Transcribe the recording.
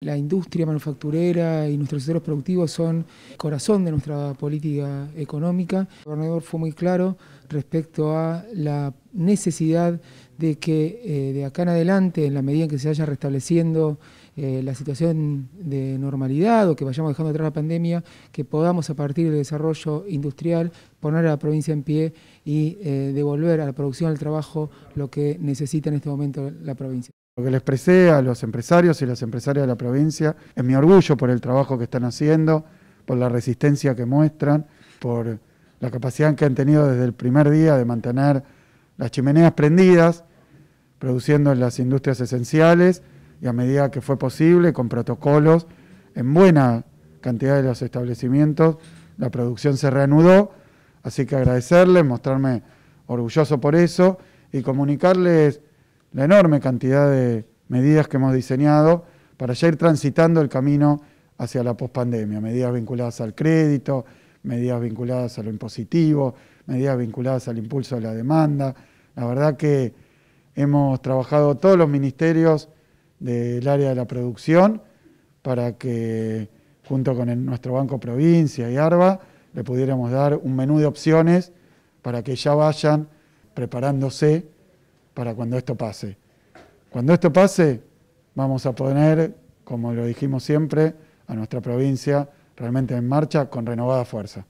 La industria manufacturera y nuestros sectores productivos son corazón de nuestra política económica. El gobernador fue muy claro respecto a la necesidad de que eh, de acá en adelante, en la medida en que se vaya restableciendo eh, la situación de normalidad o que vayamos dejando atrás la pandemia, que podamos a partir del desarrollo industrial poner a la provincia en pie y eh, devolver a la producción, al trabajo, lo que necesita en este momento la provincia. Lo que les expresé a los empresarios y las empresarias de la provincia es mi orgullo por el trabajo que están haciendo, por la resistencia que muestran, por la capacidad que han tenido desde el primer día de mantener las chimeneas prendidas, produciendo en las industrias esenciales y a medida que fue posible, con protocolos, en buena cantidad de los establecimientos, la producción se reanudó, así que agradecerles, mostrarme orgulloso por eso y comunicarles la enorme cantidad de medidas que hemos diseñado para ya ir transitando el camino hacia la pospandemia, medidas vinculadas al crédito, medidas vinculadas a lo impositivo, medidas vinculadas al impulso de la demanda. La verdad que hemos trabajado todos los ministerios del área de la producción para que junto con nuestro Banco Provincia y ARBA le pudiéramos dar un menú de opciones para que ya vayan preparándose para cuando esto pase. Cuando esto pase, vamos a poner, como lo dijimos siempre, a nuestra provincia realmente en marcha con renovada fuerza.